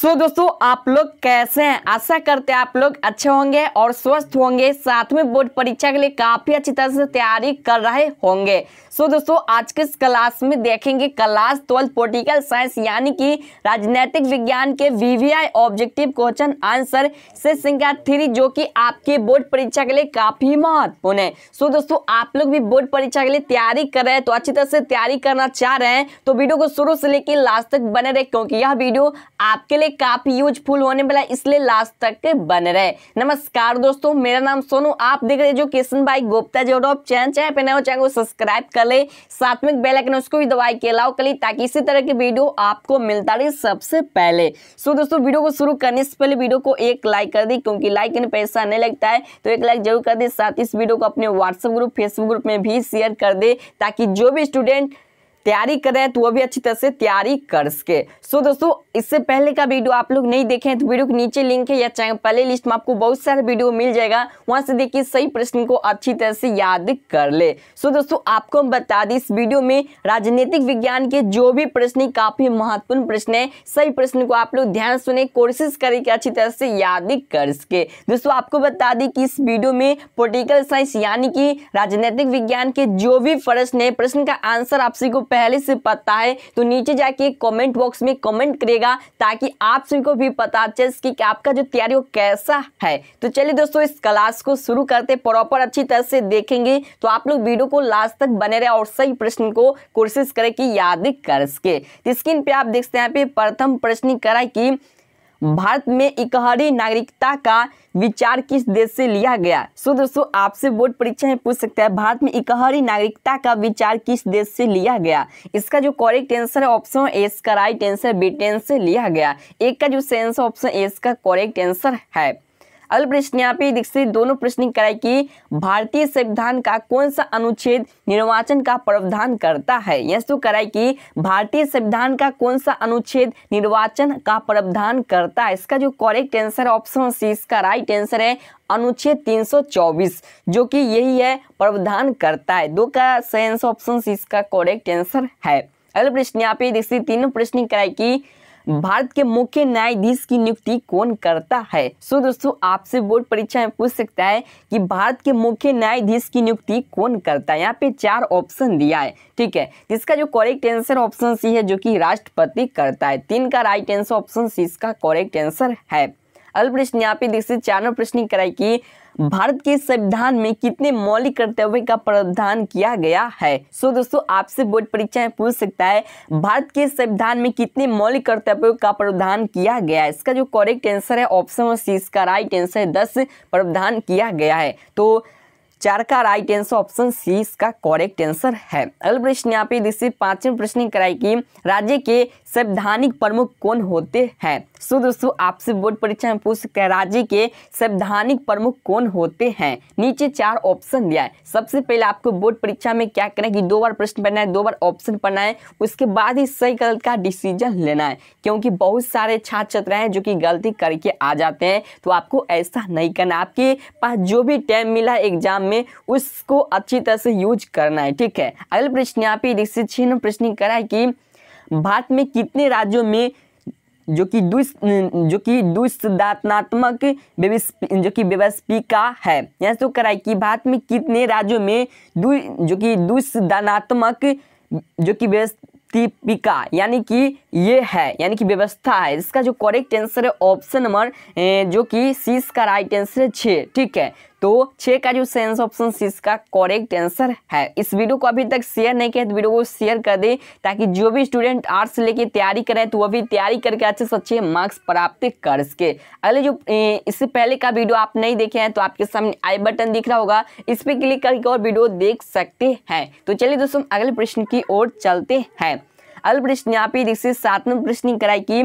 सो so, दोस्तों आप लोग कैसे हैं आशा करते हैं आप लोग अच्छे होंगे और स्वस्थ होंगे साथ में बोर्ड परीक्षा के लिए काफ़ी अच्छी तरह से तैयारी कर रहे होंगे सो so, दोस्तों आज के इस क्लास में देखेंगे क्लास ट्वेल्थ पोलिटिकल साइंस यानी कि राजनीतिक विज्ञान के वीवीआई ऑब्जेक्टिव क्वेश्चन आंसर से संख्या थ्री जो कि आपकी बोर्ड परीक्षा के लिए काफ़ी महत्वपूर्ण है सो so, दोस्तों आप लोग भी बोर्ड परीक्षा के लिए तैयारी कर रहे हैं तो अच्छी तरह से तैयारी करना चाह रहे हैं तो वीडियो को शुरू से लेकर लास्ट तक बने रहे क्योंकि यह वीडियो आपके लिए काफी यूजफुल होने वाला इसलिए लास्ट तक बन रहे नमस्कार दोस्तों मेरा नाम सोनू आप देख रहे जो किशन भाई गुप्ता जो डॉप चैन चाहे पे नए चैनल को सब्सक्राइब कर ले साथ में बेल आइकन उसको भी दबाई के अलाव कर ली ताकि इसी तरह की वीडियो आपको मिलता रहे सबसे पहले सो दोस्तों वीडियो को शुरू करने से पहले वीडियो को एक लाइक कर दी क्योंकि लाइक इन पैसा नहीं लगता है तो एक लाइक जरूर कर दे साथ इस वीडियो को अपने व्हाट्सएप ग्रुप फेसबुक ग्रुप में भी शेयर कर दे ताकि जो भी स्टूडेंट तैयारी कर रहे हैं तो वो भी अच्छी तरह से तैयारी कर सके सो दोस्तों इससे पहले का वीडियो आप लोग नहीं देखे हैं तो वीडियो के नीचे लिंक है या चैनल प्ले लिस्ट में आपको बहुत सारे वीडियो मिल जाएगा वहां से देखिए सही प्रश्न को अच्छी तरह से याद कर ले सो दोस्तों आपको हम बता दें इस वीडियो में राजनीतिक विज्ञान के जो भी प्रश्न काफ़ी महत्वपूर्ण प्रश्न है सही प्रश्न को आप लोग ध्यान सुने कोशिश करें कि अच्छी तरह से याद कर सके दोस्तों आपको बता दें कि इस वीडियो में पोलिटिकल साइंस यानी कि राजनीतिक विज्ञान के जो भी प्रश्न है प्रश्न का आंसर आपसी को पहले से पता है तो नीचे जाके कॉमेंट बॉक्स में कॉमेंट करिएगा कीजिएगा ताकि आप सभी को भी पता चले कि आपका जो तैयारी हो कैसा है तो चलिए दोस्तों इस क्लास को शुरू करते प्रॉपर अच्छी तरह से देखेंगे तो आप लोग वीडियो को लास्ट तक बने रहे और सही प्रश्न को कोशिश करें कि याद कर सके स्क्रीन पे आप देखते हैं यहाँ पे प्रथम प्रश्न करा कि भारत में इकहरी नागरिकता का विचार किस देश से लिया गया सो दोस्तों आपसे बोर्ड परीक्षा में पूछ सकता है भारत में इकहरी नागरिकता का विचार किस देश से लिया गया इसका जो करेक्ट आंसर है ऑप्शन ए इसका राइट आंसर ब्रिटेन से लिया गया एक का जो सेंस ऑप्शन ए इसका करेक्ट आंसर है अगला प्रश्न यहाँ पे दीक्षित दोनों प्रश्न कराए कि भारतीय संविधान का कौन सा अनुच्छेद निर्वाचन का प्रावधान करता है यश तो कराए कि भारतीय संविधान का कौन सा अनुच्छेद निर्वाचन का प्रावधान करता है इसका जो करेक्ट आंसर ऑप्शन सी इसका राइट आंसर है अनुच्छेद 324 जो कि यही है प्रावधान करता है दो का सही आंसर ऑप्शन सी इसका करेक्ट आंसर है अगले प्रश्न यहाँ पे देखिए तीनों प्रश्न कराए की भारत के मुख्य न्यायाधीश की नियुक्ति कौन करता है सो दोस्तों आपसे बोर्ड परीक्षा में पूछ सकता है कि भारत के मुख्य न्यायाधीश की नियुक्ति कौन करता है यहाँ पे चार ऑप्शन दिया है ठीक है इसका जो करेक्ट आंसर ऑप्शन सी है जो कि राष्ट्रपति करता है तीन का राइट आंसर ऑप्शन सी इसका करेक्ट आंसर है अल्प प्रश्न यहाँ पे चार चारों प्रश्न कराई की भारत के संविधान में कितने मौलिक कर्तव्य का प्रावधान किया गया है सो दोस्तों आपसे बोर्ड परीक्षा में पूछ सकता है भारत के संविधान में कितने मौलिक कर्तव्यों का प्रावधान किया गया है इसका जो करेक्ट आंसर है ऑप्शन सी इसका राइट आंसर है दस प्रावधान किया गया है तो चार का राइट आंसर ऑप्शन सी इसका करेक्ट आंसर है अगले प्रश्न यहाँ पे जिससे पांचवें प्रश्न कराई कि राज्य के संवैधानिक प्रमुख कौन होते हैं सो दोस्तों आपसे बोर्ड परीक्षा में पूछ सकते हैं राज्य के संवैधानिक प्रमुख कौन होते हैं नीचे चार ऑप्शन दिया है सबसे पहले आपको बोर्ड परीक्षा में क्या करना है कि दो बार प्रश्न पढ़ना है दो बार ऑप्शन पढ़ना है उसके बाद ही सही गलत का डिसीजन लेना है क्योंकि बहुत सारे छात्र छात्र हैं जो कि गलती करके आ जाते हैं तो आपको ऐसा नहीं करना आपके पास जो भी टाइम मिला एग्जाम में उसको अच्छी तरह से यूज करना है ठीक है अगले प्रश्न यहाँ पे इसी छः प्रश्न करा है कि भारत में कितने राज्यों में जो कि दुष् जो कि दुष्दात्मक जो कि व्यवस्थिका है यहाँ तो कराए कि भारत में कितने राज्यों में जो कि दुष्दानात्मक जो कि व्यवस्थिपिका यानी कि ये है यानी कि व्यवस्था है इसका जो करेक्ट आंसर है ऑप्शन नंबर जो कि सी इसका राइट आंसर है छः ठीक है तो छह का जो सेंस ऑप्शन सी इसका करेक्ट आंसर है इस वीडियो को अभी तक शेयर नहीं किया तो वीडियो को शेयर कर दे ताकि जो भी स्टूडेंट आर्ट्स लेके तैयारी करे तो वह भी तैयारी करके अच्छे से अच्छे मार्क्स प्राप्त कर सके अगले जो इससे पहले का वीडियो आप नहीं देखे हैं तो आपके सामने आई बटन दिख रहा होगा इस पर क्लिक करके और वीडियो देख सकते हैं तो चलिए दोस्तों अगले प्रश्न की ओर चलते हैं अल प्रश्न यहाँ पे देखिए सातवें प्रश्न कराई कि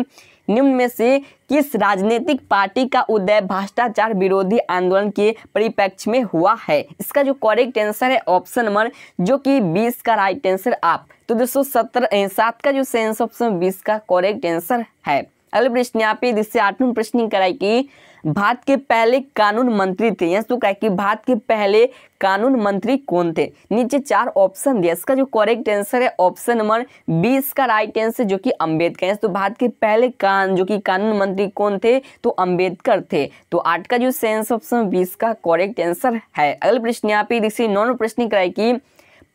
निम्न में से किस राजनीतिक पार्टी का उदय भ्रष्टाचार विरोधी आंदोलन के परिपेक्ष में हुआ है इसका जो करेक्ट आंसर है ऑप्शन नंबर जो कि बीस का राइट आंसर आप तो दोस्तों सत्रह सात का जो सेंस ऑप्शन बीस का करेक्ट आंसर है अगले प्रश्न यहाँ पे जिससे आठवें प्रश्न कराई कि भारत के पहले कानून मंत्री थे यस तो कहा कि भारत के पहले कानून मंत्री कौन थे नीचे चार ऑप्शन दिया इसका जो करेक्ट आंसर है ऑप्शन नंबर बी इसका राइट आंसर जो कि अंबेडकर है तो भारत के पहले कान जो कि कानून मंत्री कौन थे तो अंबेडकर थे तो आठ का जो सेंस ऑप्शन बीस का करेक्ट आंसर है अगला प्रश्न यहाँ पे देखिए नौ प्रश्न कराए कि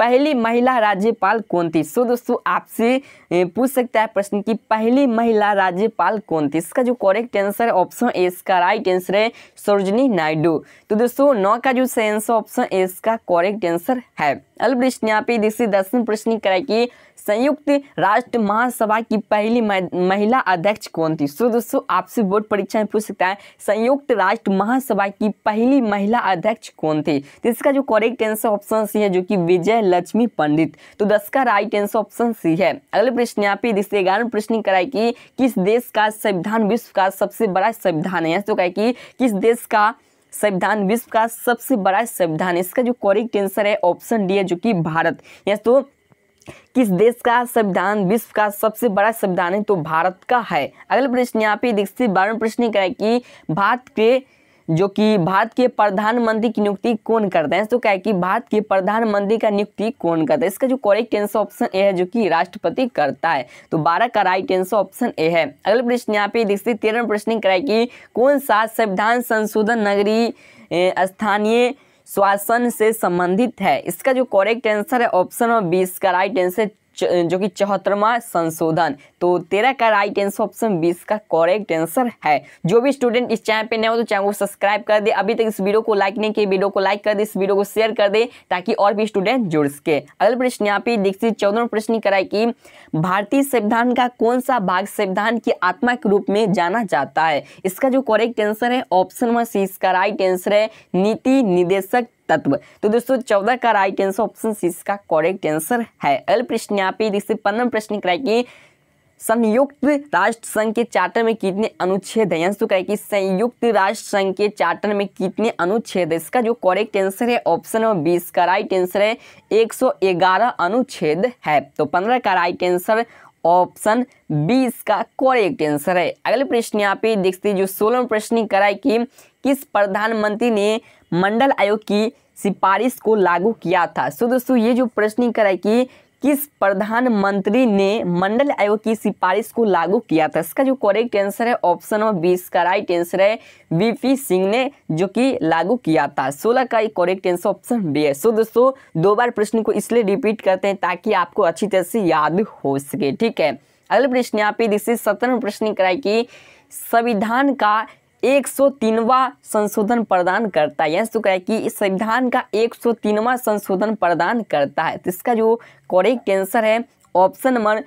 पहली महिला राज्यपाल कौन थी सो दोस्तों आपसे पूछ सकता है प्रश्न कि पहली महिला राज्यपाल कौन थी इसका जो करेक्ट आंसर है ऑप्शन ए इसका राइट आंसर है सरोजनी नायडू तो दोस्तों नौ का जो आंसर ऑप्शन ए इसका करेक्ट आंसर है अल्ब्रिस्ट ने यहाँ पे इसी दसवीं प्रश्न कराई कि संयुक्त राष्ट्र महासभा की पहली महिला अध्यक्ष कौन थी सो दोस्तों आपसे बोर्ड परीक्षा में पूछ सकता है संयुक्त राष्ट्र महासभा की पहली महिला अध्यक्ष कौन थी तो इसका जो करेक्ट आंसर ऑप्शन सी है जो कि विजय लक्ष्मी पंडित तो दस का राइट आंसर ऑप्शन सी है अगले प्रश्न यहाँ पे जिससे ग्यारह प्रश्न कराए की किस देश का संविधान विश्व का सबसे बड़ा संविधान है तो कहे की किस देश का संविधान विश्व का सबसे बड़ा संविधान इसका जो करेक्ट आंसर है ऑप्शन डी है जो कि भारत यस तो किस देश का संविधान विश्व का सबसे बड़ा संविधान है तो भारत का है अगला प्रश्न यहाँ पे देखते बारहवें प्रश्न का है कि भारत के जो कि भारत के प्रधानमंत्री की नियुक्ति कौन करते हैं तो क्या है कि भारत के प्रधानमंत्री का नियुक्ति कौन करता है इसका जो करेक्ट आंसर ऑप्शन ए है जो कि राष्ट्रपति करता है तो बारह का राइट आंसर ऑप्शन ए है अगला प्रश्न यहाँ पे देखते तेरह प्रश्न कराए कि कौन सा संविधान संशोधन नगरी स्थानीय शासन से संबंधित है इसका जो करेक्ट आंसर है ऑप्शन और बीस का राइट आंसर जो कि चौहत्तरवा संशोधन तो तेरह का राइट आंसर ऑप्शन बीस का करेक्ट आंसर है जो भी स्टूडेंट इस चैनल पे नए हो तो चैनल को सब्सक्राइब कर दे अभी तक इस वीडियो को लाइक नहीं किए वीडियो को लाइक कर दे इस वीडियो को शेयर कर दे ताकि और भी स्टूडेंट जुड़ सके अगले प्रश्न यहाँ पे दीक्षित चौदह प्रश्न कराए कि भारतीय संविधान का कौन सा भाग संविधान की आत्मा के रूप में जाना जाता है इसका जो करेक्ट आंसर है ऑप्शन वन सी इसका राइट आंसर है नीति निदेशक तत्व तो दोस्तों चौदह का राइट आंसर ऑप्शन सी इसका करेक्ट आंसर है अगला प्रश्न यहाँ पे जिससे पंद्रह प्रश्न कराए कि संयुक्त राष्ट्र संघ के चार्टर में कितने अनुच्छेद है तो कहें कि संयुक्त राष्ट्र संघ के चार्टर में कितने अनुच्छेद है इसका जो करेक्ट आंसर है ऑप्शन नंबर बीस का राइट आंसर है 111 अनुच्छेद है तो पंद्रह का राइट आंसर ऑप्शन बी इसका करेक्ट आंसर है अगले प्रश्न यहाँ पे देखते जो सोलह प्रश्न कराए कि किस प्रधानमंत्री ने मंडल आयोग की सिफारिश को लागू किया था सो दोस्तों ये जो प्रश्न कर रहा है कि किस प्रधानमंत्री ने मंडल आयोग की सिफारिश को लागू किया था इसका जो करेक्ट आंसर है ऑप्शन नंबर बीस का राइट आंसर है वीपी सिंह ने जो कि लागू किया था सोलह का एक करेक्ट आंसर ऑप्शन बी है सो दोस्तों दो बार प्रश्न को इसलिए रिपीट करते हैं ताकि आपको अच्छी तरह से याद हो सके ठीक है अगले प्रश्न यहाँ पे दिस सत्रह प्रश्न कराए कि संविधान का एक सौ संशोधन प्रदान करता है यह तो क्या है कि इस संविधान का एक सौ संशोधन प्रदान करता है तो इसका जो करेक्ट आंसर है ऑप्शन नंबर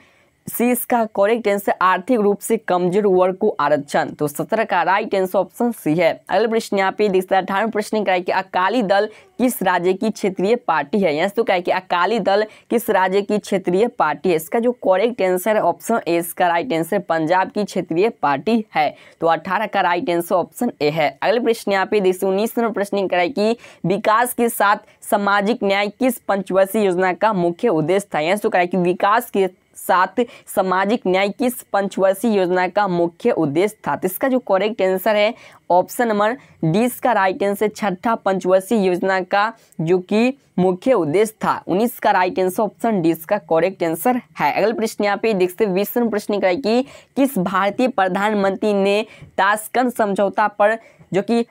सी इसका करेक्ट आंसर आर्थिक रूप से कमजोर वर्ग को आरक्षण तो सत्रह का राइट आंसर ऑप्शन सी है अगला प्रश्न यहाँ पे देखते हैं अठारह प्रश्न क्या है कि अकाली दल किस राज्य की क्षेत्रीय पार्टी है यहाँ से तो क्या है कि अकाली दल किस राज्य की क्षेत्रीय पार्टी है इसका जो करेक्ट आंसर है ऑप्शन ए इसका राइट आंसर पंजाब की क्षेत्रीय पार्टी है तो अठारह का राइट आंसर ऑप्शन ए है अगले प्रश्न यहाँ पे देखते उन्नीस नंबर प्रश्न क्या है कि विकास के साथ सामाजिक न्याय किस पंचवर्षीय योजना का मुख्य उद्देश्य था यहाँ से तो क्या है कि विकास के साथ सामाजिक न्याय किस पंचवर्षीय योजना का मुख्य उद्देश्य था तो इसका जो करेक्ट आंसर है ऑप्शन नंबर डी इसका राइट आंसर छठा पंचवर्षीय योजना का जो कि मुख्य उद्देश्य था उन्नीस का राइट आंसर ऑप्शन डी इसका करेक्ट आंसर है अगला प्रश्न यहाँ पे देखते विश्व प्रश्न का कि किस भारतीय प्रधानमंत्री ने ताशकंद समझौता पर जो कि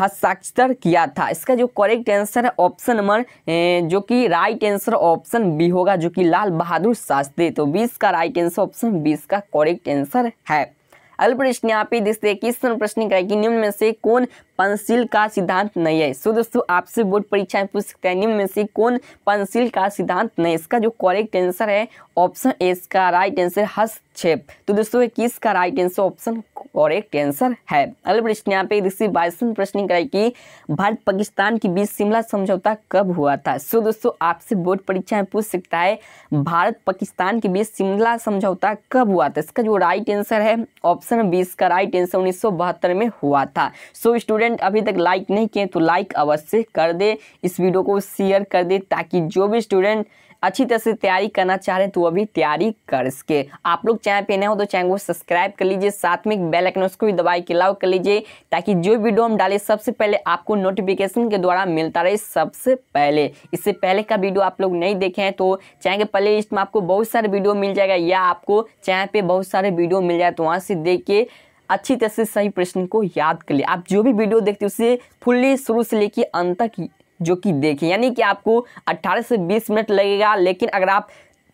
हस्ताक्षर किया था इसका जो करेक्ट आंसर है ऑप्शन नंबर जो कि राइट आंसर ऑप्शन बी होगा जो कि लाल बहादुर शास्त्री तो बीस का राइट आंसर ऑप्शन बीस का करेक्ट आंसर है अल्प प्रश्न यहाँ पे देखते हैं किस प्रश्न का कि निम्न में से कौन पंचशील का सिद्धांत नहीं है सो दोस्तों आपसे बोर्ड परीक्षा में पूछ सकते हैं निम्न में से कौन पंचशील का सिद्धांत नहीं है इसका जो करेक्ट आंसर है ऑप्शन ए इसका राइट आंसर हस्तक्षेप तो दोस्तों किस का right answer option correct answer है अगले प्रश्न यहाँ पे ऋषि बाईसवीं प्रश्न कराई कि भारत पाकिस्तान के बीच शिमला समझौता कब हुआ था सो दोस्तों आपसे बोर्ड परीक्षा में पूछ सकता है भारत पाकिस्तान के बीच शिमला समझौता कब हुआ था इसका जो राइट आंसर है ऑप्शन बीस का राइट आंसर उन्नीस में हुआ था सो स्टूडेंट स्टूडेंट अभी तक लाइक नहीं किए तो लाइक अवश्य कर दे इस वीडियो को शेयर कर दे ताकि जो भी स्टूडेंट अच्छी तरह से तैयारी करना चाह रहे हैं तो अभी तैयारी कर सके आप लोग चैनल पे नए हो तो चैनल को सब्सक्राइब कर लीजिए साथ में बेल आइकन उसको भी दबाई के लाव कर लीजिए ताकि जो वीडियो हम डालें सबसे पहले आपको नोटिफिकेशन के द्वारा मिलता रहे सबसे पहले इससे पहले का वीडियो आप लोग नहीं देखे हैं तो चैनल के प्ले लिस्ट में आपको बहुत सारे वीडियो मिल जाएगा या आपको चैनल पर बहुत सारे वीडियो मिल जाए तो वहाँ से देख के अच्छी तरह से सही प्रश्न को याद कर लिया आप जो भी वीडियो देखते हो उसे फुल्ली शुरू से लेकर अंत तक जो कि देखें यानी कि आपको 18 से 20 मिनट लगेगा लेकिन अगर आप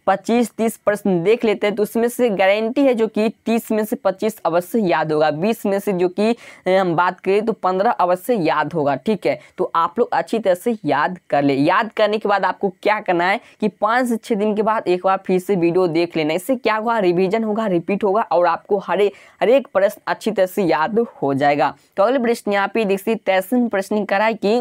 पच्चीस तीस प्रश्न देख लेते हैं तो उसमें से गारंटी है जो कि तीस में से पच्चीस अवश्य याद होगा बीस में से जो कि हम बात करें तो पंद्रह अवश्य याद होगा ठीक है तो आप लोग अच्छी तरह से याद कर ले याद करने के बाद आपको क्या करना है कि पाँच से छः दिन के बाद एक बार फिर से वीडियो देख लेना इससे क्या हुआ रिविजन होगा रिपीट होगा और आपको हरे हर एक प्रश्न अच्छी तरह से याद हो जाएगा तो अगले प्रश्न यहाँ पे देखिए तैसन प्रश्न कराए कि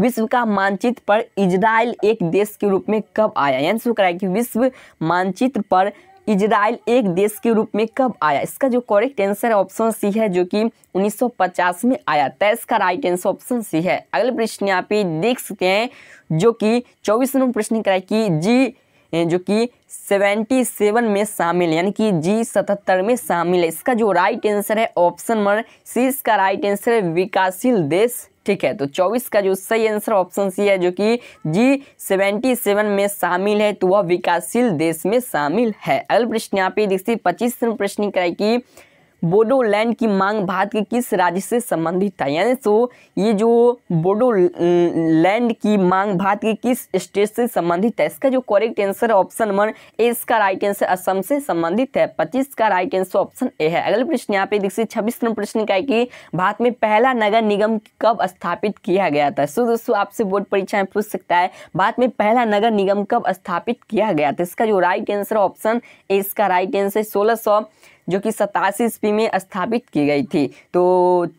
विश्व का मानचित्र पर इजराइल एक देश के रूप में कब आया यानी शुरू कराया कि विश्व मानचित्र पर इजराइल एक देश के रूप में कब आया इसका जो करेक्ट आंसर ऑप्शन सी है जो कि 1950 में आया तय तो इसका राइट आंसर ऑप्शन सी है अगले प्रश्न यहाँ पे देख सकते हैं जो कि चौबीस नंबर प्रश्न कराए कि जी जो कि 77 में शामिल यानी कि जी 77 में शामिल है इसका जो राइट आंसर है ऑप्शन नंबर सी इसका राइट आंसर है विकासशील देश ठीक है तो चौबीस का जो सही आंसर ऑप्शन सी है जो कि जी सेवेंटी सेवन में शामिल है तो वह विकासशील देश में शामिल है अगले प्रश्न यहाँ पे देखिए पच्चीस प्रश्न कराए की बोडोलैंड की मांग भारत के किस राज्य से संबंधित था यानी सो तो ये जो बोडोलैंड की मांग भारत के किस स्टेट से संबंधित है इसका जो correct answer option one A इसका राइट आंसर असम से संबंधित है पच्चीस का राइट आंसर ऑप्शन ए है अगले प्रश्न यहाँ पे देखिए छब्बीस नंबर प्रश्न का है कि भारत में पहला नगर निगम कब स्थापित किया गया था सो दोस्तों आपसे बोर्ड परीक्षा में पूछ सकता है भारत में पहला नगर निगम कब स्थापित किया गया था इसका जो राइट आंसर ऑप्शन ए इसका राइट आंसर सोलह जो कि सतासी ईस्वी में स्थापित की गई थी तो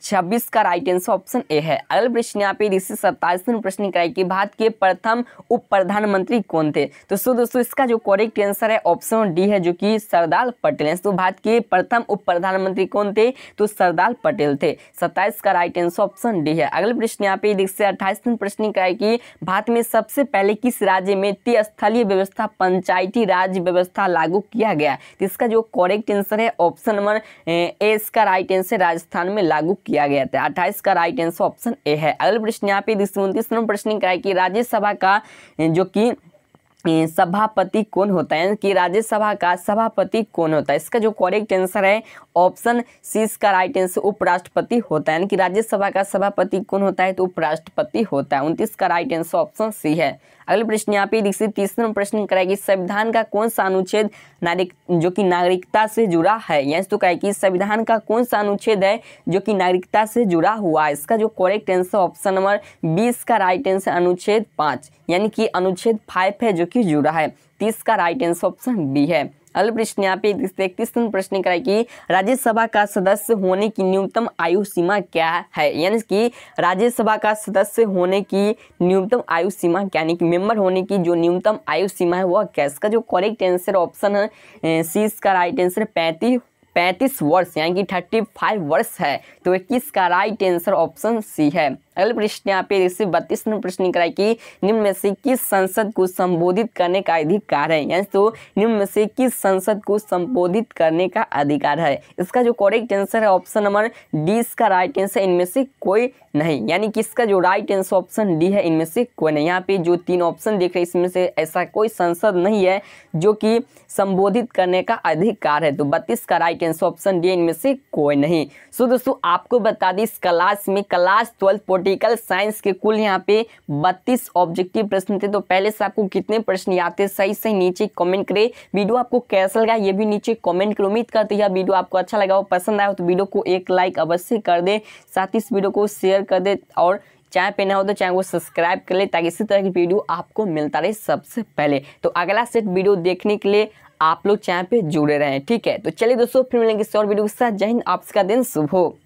26 का राइट आंसर ऑप्शन ए है अगल प्रश्न यहाँ पे ऋषि सप्तासी प्रश्न कराई कि भारत के प्रथम उप प्रधानमंत्री कौन थे तो सो दोस्तों इसका जो करेक्ट आंसर है ऑप्शन डी है जो कि सरदार पटेल तो भारत के प्रथम उप प्रधानमंत्री कौन थे तो सरदार पटेल थे सत्ताईस का राइट आंसर ऑप्शन डी है अगले प्रश्न यहाँ पे देखते अट्ठाईस प्रश्न कराए कि भारत में सबसे पहले किस राज्य में त्रिस्थलीय व्यवस्था पंचायती राज व्यवस्था लागू किया गया तो इसका जो करेक्ट आंसर है ऑप्शन नंबर ए इसका राइट आंसर राजस्थान में लागू किया गया था अट्ठाईस का राइट आंसर ऑप्शन ए है अगला प्रश्न यहाँ पे उन्तीस नंबर प्रश्न क्या है कि राज्यसभा का eh, जो कि eh, सभापति कौन होता है यानी कि राज्यसभा का सभापति कौन होता है इसका जो करेक्ट आंसर है ऑप्शन सी इसका राइट आंसर उपराष्ट्रपति होता है यानी कि राज्यसभा का सभापति कौन होता है तो उपराष्ट्रपति होता है उनतीस का राइट आंसर ऑप्शन सी है अगले प्रश्न यहाँ पे देखिए तीसरा प्रश्न कराएगी संविधान का कौन सा अनुच्छेद नागरिक जो कि नागरिकता से जुड़ा है यस तो कहे कि संविधान का कौन सा अनुच्छेद है जो कि नागरिकता से जुड़ा हुआ है इसका जो करेक्ट आंसर ऑप्शन नंबर बीस का राइट आंसर अनुच्छेद पाँच यानी कि अनुच्छेद फाइव है जो कि जुड़ा है तीस का राइट आंसर ऑप्शन बी है अगले प्रश्न यहाँ पे इकतीस प्रश्न कराए कि राज्यसभा का सदस्य होने की न्यूनतम आयु सीमा क्या है यानी कि राज्यसभा का सदस्य होने की न्यूनतम आयु सीमा क्या यानी कि मेंबर होने की जो न्यूनतम आयु सीमा है वह क्या इसका जो करेक्ट आंसर ऑप्शन है सी इसका राइट आंसर पैंतीस पैंतीस वर्ष यानी कि थर्टी फाइव वर्ष है तो इक्कीस का राइट आंसर ऑप्शन सी है अगले प्रश्न यहाँ पे जैसे बत्तीस प्रश्न कराए कि निम्न में से किस संसद को संबोधित करने का अधिकार है यानी तो निम्न में से किस संसद को संबोधित करने का अधिकार है इसका जो करेक्ट आंसर है ऑप्शन नंबर डी इसका राइट आंसर इनमें से कोई नहीं यानी कि इसका जो राइट आंसर ऑप्शन डी है इनमें से कोई नहीं यहाँ पे जो तीन ऑप्शन देख रहे हैं इसमें से ऐसा कोई संसद नहीं है जो कि संबोधित करने का अधिकार है तो बत्तीस का राइट आंसर ऑप्शन डी इनमें से कोई नहीं सो दोस्तों आपको बता दें इस क्लास में क्लास ट्वेल्थ पॉलिटिकल साइंस के कुल यहाँ पे बत्तीस ऑब्जेक्टिव प्रश्न थे तो पहले से आपको कितने प्रश्न याद थे सही सही नीचे कमेंट करें वीडियो आपको कैसा लगा ये भी नीचे कमेंट करें उम्मीद करते हैं वीडियो आपको अच्छा लगा हो पसंद आया हो तो वीडियो को एक लाइक अवश्य कर दे साथ ही इस वीडियो को शेयर कर दे और चाहे पे ना हो तो चाहे वो सब्सक्राइब कर ले ताकि इसी तरह की वीडियो आपको मिलता रहे सबसे पहले तो अगला सेट वीडियो देखने के लिए आप लोग चैनल पे जुड़े रहें ठीक है तो चलिए दोस्तों फिर मिलेंगे इस और वीडियो के साथ जय हिंद आपका दिन शुभ हो